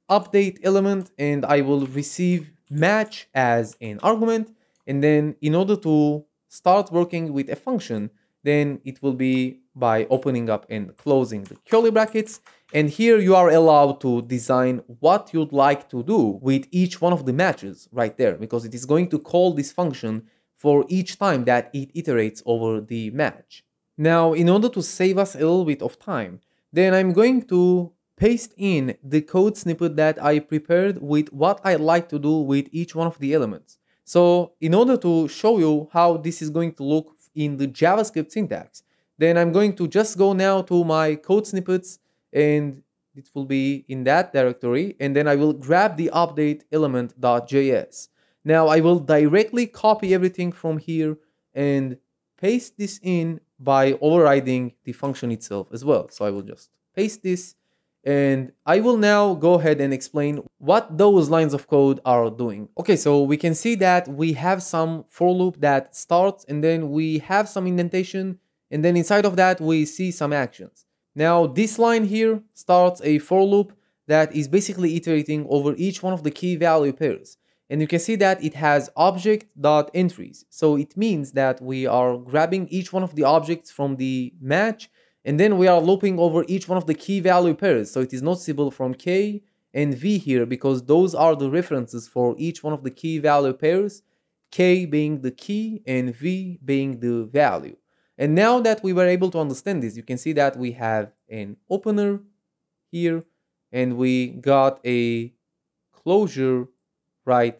update element and I will receive match as an argument. And then in order to start working with a function, then it will be by opening up and closing the curly brackets. And here you are allowed to design what you'd like to do with each one of the matches right there, because it is going to call this function for each time that it iterates over the match. Now, in order to save us a little bit of time, then I'm going to paste in the code snippet that I prepared with what I would like to do with each one of the elements. So in order to show you how this is going to look in the JavaScript syntax, then I'm going to just go now to my code snippets and it will be in that directory and then I will grab the update element.js. Now I will directly copy everything from here and paste this in by overriding the function itself as well. So I will just paste this and I will now go ahead and explain what those lines of code are doing. Okay, so we can see that we have some for loop that starts and then we have some indentation and then inside of that we see some actions. Now this line here starts a for loop that is basically iterating over each one of the key value pairs. And you can see that it has object.entries. So it means that we are grabbing each one of the objects from the match and then we are looping over each one of the key value pairs. So it is noticeable from K and V here because those are the references for each one of the key value pairs, K being the key and V being the value. And now that we were able to understand this, you can see that we have an opener here and we got a closure right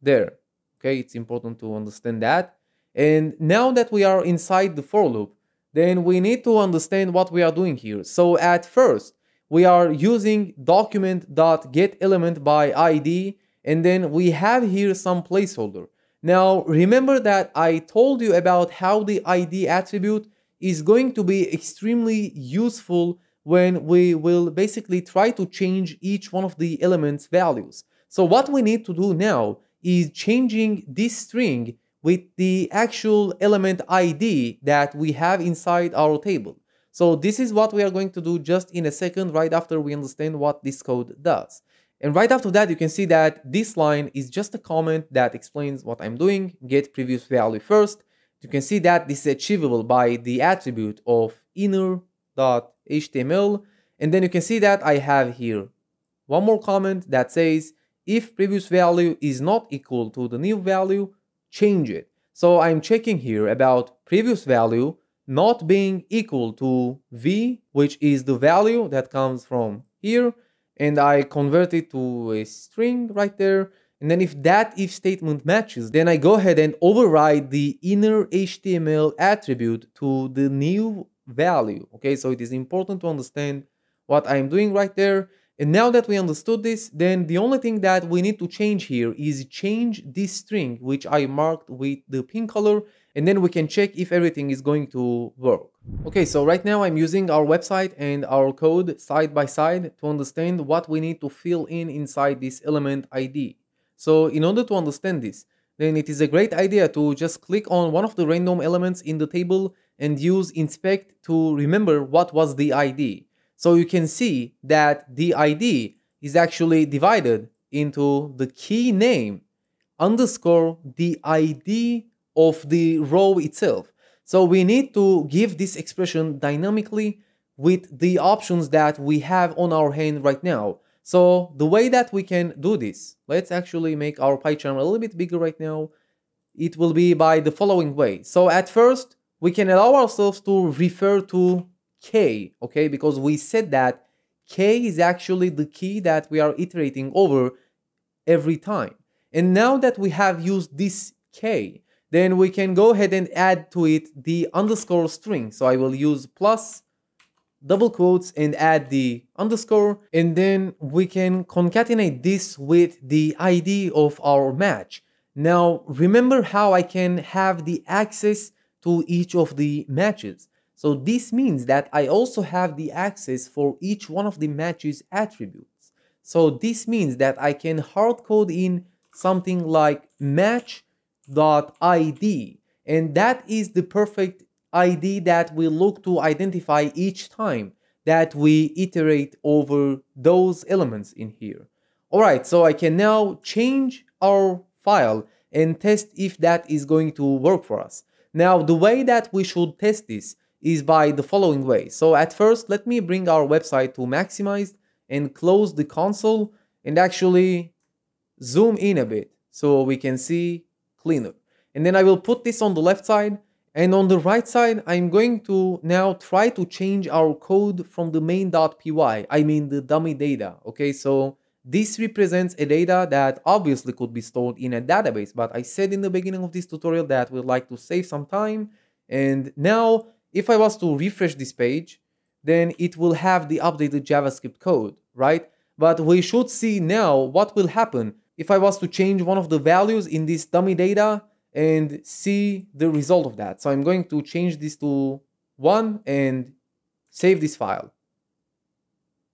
there. Okay, it's important to understand that. And now that we are inside the for loop, then we need to understand what we are doing here. So at first, we are using document.getElement by ID, and then we have here some placeholder. Now, remember that I told you about how the ID attribute is going to be extremely useful when we will basically try to change each one of the element's values. So what we need to do now is changing this string with the actual element ID that we have inside our table. So this is what we are going to do just in a second right after we understand what this code does. And right after that, you can see that this line is just a comment that explains what I'm doing, get previous value first. You can see that this is achievable by the attribute of inner.html. And then you can see that I have here one more comment that says, if previous value is not equal to the new value, change it. So I'm checking here about previous value not being equal to v, which is the value that comes from here, and I convert it to a string right there. And then if that if statement matches, then I go ahead and override the inner HTML attribute to the new value. Okay, so it is important to understand what I'm doing right there. And now that we understood this, then the only thing that we need to change here is change this string, which I marked with the pink color, and then we can check if everything is going to work. Okay, so right now I'm using our website and our code side by side to understand what we need to fill in inside this element ID. So in order to understand this, then it is a great idea to just click on one of the random elements in the table and use inspect to remember what was the ID. So you can see that the ID is actually divided into the key name underscore the ID of the row itself. So we need to give this expression dynamically with the options that we have on our hand right now. So the way that we can do this, let's actually make our PyCharm a little bit bigger right now. It will be by the following way. So at first, we can allow ourselves to refer to k, okay? Because we said that k is actually the key that we are iterating over every time. And now that we have used this k, then we can go ahead and add to it the underscore string. So I will use plus double quotes and add the underscore and then we can concatenate this with the ID of our match. Now remember how I can have the access to each of the matches. So this means that I also have the access for each one of the matches attributes. So this means that I can hard code in something like match id and that is the perfect id that we look to identify each time that we iterate over those elements in here all right so i can now change our file and test if that is going to work for us now the way that we should test this is by the following way so at first let me bring our website to maximized and close the console and actually zoom in a bit so we can see cleaner. And then I will put this on the left side and on the right side, I'm going to now try to change our code from the main.py, I mean the dummy data, okay? So this represents a data that obviously could be stored in a database, but I said in the beginning of this tutorial that we'd like to save some time. And now if I was to refresh this page, then it will have the updated JavaScript code, right? But we should see now what will happen if I was to change one of the values in this dummy data and see the result of that. So I'm going to change this to 1 and save this file.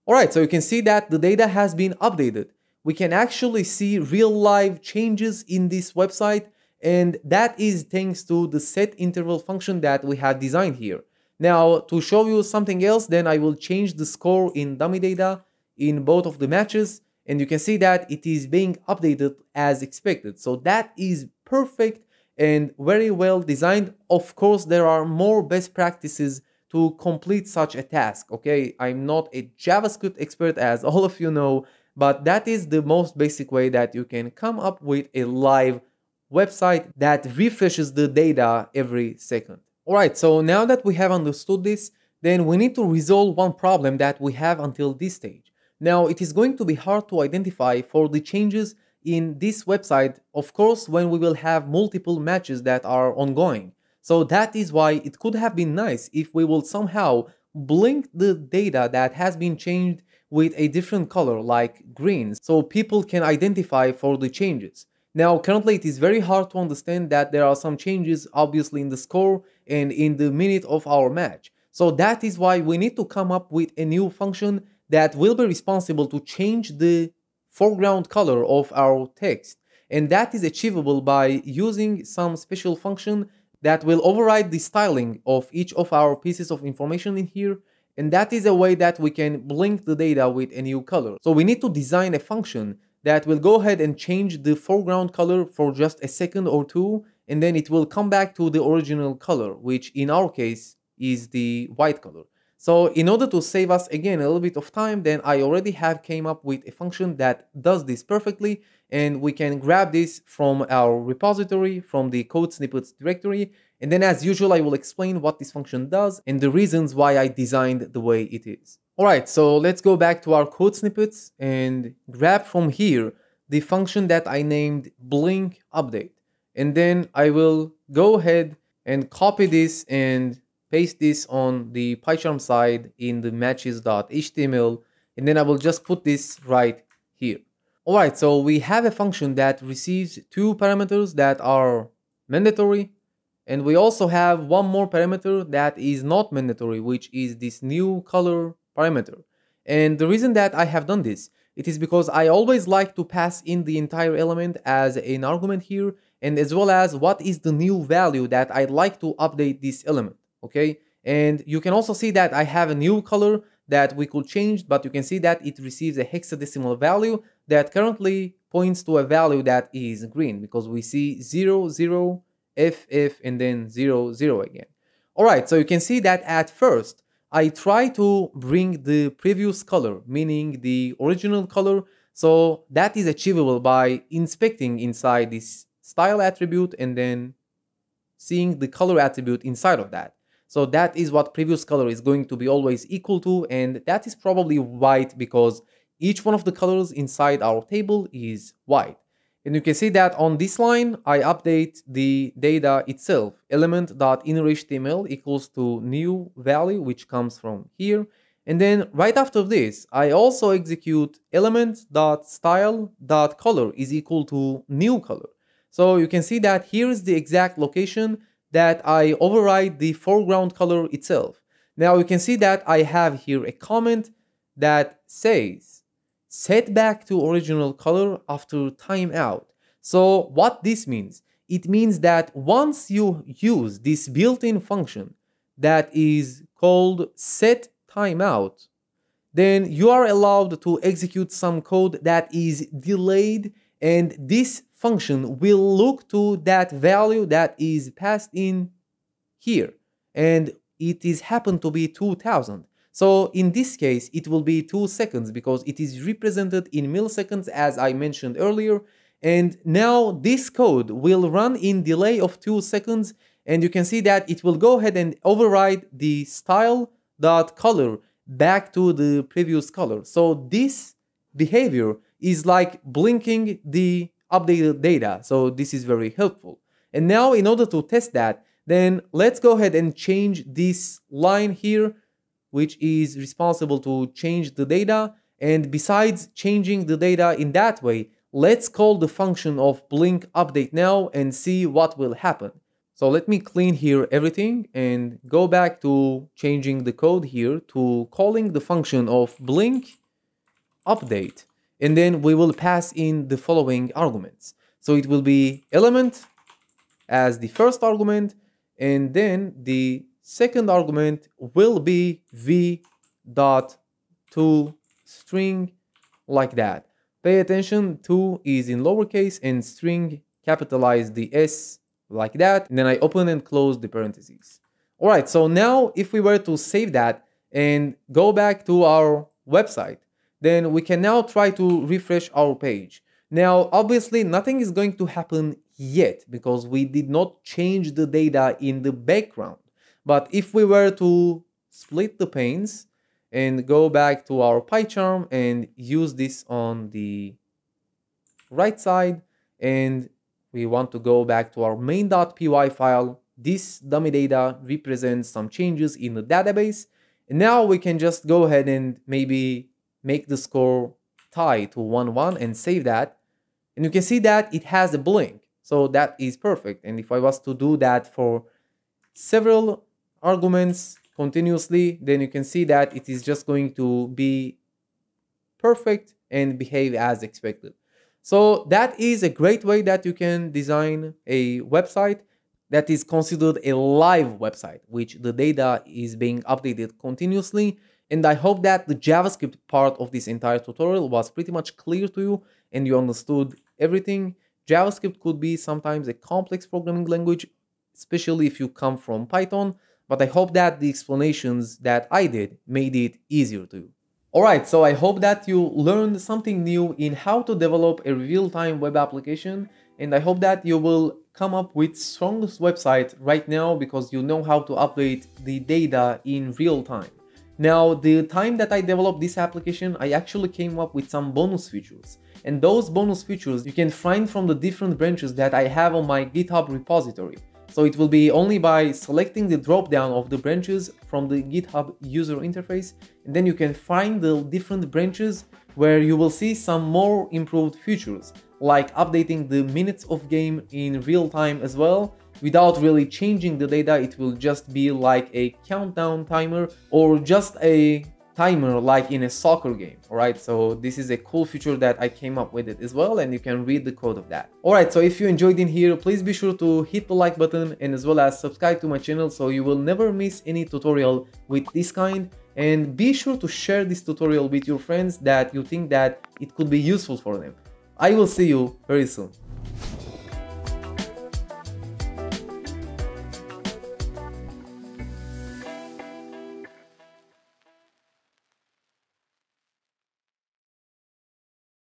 All right, so you can see that the data has been updated. We can actually see real live changes in this website and that is thanks to the set interval function that we have designed here. Now, to show you something else, then I will change the score in dummy data in both of the matches and you can see that it is being updated as expected. So that is perfect and very well designed. Of course, there are more best practices to complete such a task. Okay, I'm not a JavaScript expert as all of you know, but that is the most basic way that you can come up with a live website that refreshes the data every second. All right, so now that we have understood this, then we need to resolve one problem that we have until this stage. Now, it is going to be hard to identify for the changes in this website, of course, when we will have multiple matches that are ongoing. So that is why it could have been nice if we will somehow blink the data that has been changed with a different color like green so people can identify for the changes. Now currently it is very hard to understand that there are some changes obviously in the score and in the minute of our match. So that is why we need to come up with a new function that will be responsible to change the foreground color of our text. And that is achievable by using some special function that will override the styling of each of our pieces of information in here. And that is a way that we can blink the data with a new color. So we need to design a function that will go ahead and change the foreground color for just a second or two. And then it will come back to the original color, which in our case is the white color. So in order to save us again a little bit of time, then I already have came up with a function that does this perfectly and we can grab this from our repository, from the code snippets directory. And then as usual, I will explain what this function does and the reasons why I designed the way it is. All right, so let's go back to our code snippets and grab from here the function that I named blink update. And then I will go ahead and copy this and paste this on the PyCharm side in the matches.html, and then I will just put this right here. All right, so we have a function that receives two parameters that are mandatory, and we also have one more parameter that is not mandatory, which is this new color parameter. And the reason that I have done this, it is because I always like to pass in the entire element as an argument here, and as well as what is the new value that I'd like to update this element okay? And you can also see that I have a new color that we could change, but you can see that it receives a hexadecimal value that currently points to a value that is green because we see 0, 0, F, F, and then 0, 0 again. All right, so you can see that at first, I try to bring the previous color, meaning the original color. So that is achievable by inspecting inside this style attribute and then seeing the color attribute inside of that. So that is what previous color is going to be always equal to and that is probably white because each one of the colors inside our table is white. And you can see that on this line, I update the data itself, element.innerHTML equals to new value, which comes from here. And then right after this, I also execute element.style.color is equal to new color. So you can see that here is the exact location that I override the foreground color itself. Now you can see that I have here a comment that says set back to original color after timeout. So what this means? It means that once you use this built-in function that is called set timeout, then you are allowed to execute some code that is delayed and this function will look to that value that is passed in here and it is happened to be 2000 so in this case it will be 2 seconds because it is represented in milliseconds as I mentioned earlier and now this code will run in delay of 2 seconds and you can see that it will go ahead and override the style.color back to the previous color so this behavior is like blinking the updated data. So this is very helpful. And now in order to test that, then let's go ahead and change this line here, which is responsible to change the data. And besides changing the data in that way, let's call the function of blink update now and see what will happen. So let me clean here everything and go back to changing the code here to calling the function of blink update and then we will pass in the following arguments. So it will be element as the first argument, and then the second argument will be v dot to string like that. Pay attention, to is in lowercase and string capitalize the s like that. And then I open and close the parentheses. All right, so now if we were to save that and go back to our website, then we can now try to refresh our page. Now, obviously, nothing is going to happen yet because we did not change the data in the background. But if we were to split the panes and go back to our PyCharm and use this on the right side, and we want to go back to our main.py file, this dummy data represents some changes in the database. And now we can just go ahead and maybe make the score tie to 1-1 and save that. And you can see that it has a blink. So that is perfect. And if I was to do that for several arguments continuously, then you can see that it is just going to be perfect and behave as expected. So that is a great way that you can design a website that is considered a live website, which the data is being updated continuously and I hope that the JavaScript part of this entire tutorial was pretty much clear to you and you understood everything. JavaScript could be sometimes a complex programming language, especially if you come from Python, but I hope that the explanations that I did made it easier to you. Alright, so I hope that you learned something new in how to develop a real-time web application and I hope that you will come up with strongest website right now because you know how to update the data in real time. Now, the time that I developed this application, I actually came up with some bonus features. And those bonus features you can find from the different branches that I have on my GitHub repository. So it will be only by selecting the dropdown of the branches from the GitHub user interface, and then you can find the different branches where you will see some more improved features, like updating the minutes of game in real time as well, without really changing the data it will just be like a countdown timer or just a timer like in a soccer game all right so this is a cool feature that i came up with it as well and you can read the code of that all right so if you enjoyed in here please be sure to hit the like button and as well as subscribe to my channel so you will never miss any tutorial with this kind and be sure to share this tutorial with your friends that you think that it could be useful for them i will see you very soon